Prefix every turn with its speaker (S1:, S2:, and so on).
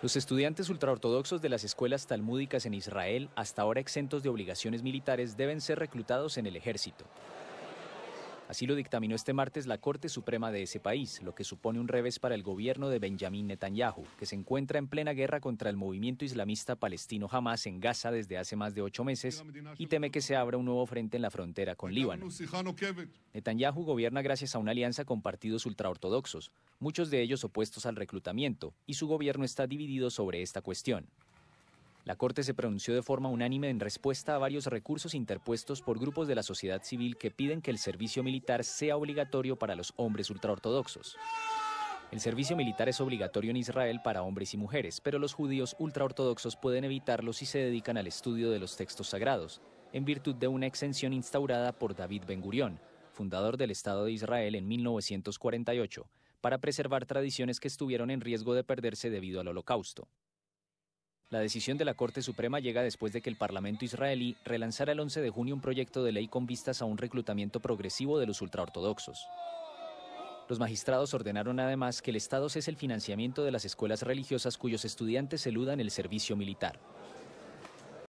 S1: Los estudiantes ultraortodoxos de las escuelas talmúdicas en Israel, hasta ahora exentos de obligaciones militares, deben ser reclutados en el ejército. Así lo dictaminó este martes la Corte Suprema de ese país, lo que supone un revés para el gobierno de Benjamín Netanyahu, que se encuentra en plena guerra contra el movimiento islamista palestino Hamas en Gaza desde hace más de ocho meses y teme que se abra un nuevo frente en la frontera con Líbano. Netanyahu gobierna gracias a una alianza con partidos ultraortodoxos, muchos de ellos opuestos al reclutamiento, y su gobierno está dividido sobre esta cuestión. La Corte se pronunció de forma unánime en respuesta a varios recursos interpuestos por grupos de la sociedad civil que piden que el servicio militar sea obligatorio para los hombres ultraortodoxos. El servicio militar es obligatorio en Israel para hombres y mujeres, pero los judíos ultraortodoxos pueden evitarlo si se dedican al estudio de los textos sagrados, en virtud de una exención instaurada por David Ben Gurión, fundador del Estado de Israel en 1948, para preservar tradiciones que estuvieron en riesgo de perderse debido al holocausto. La decisión de la Corte Suprema llega después de que el Parlamento israelí relanzara el 11 de junio un proyecto de ley con vistas a un reclutamiento progresivo de los ultraortodoxos. Los magistrados ordenaron además que el Estado cese el financiamiento de las escuelas religiosas cuyos estudiantes eludan el servicio militar.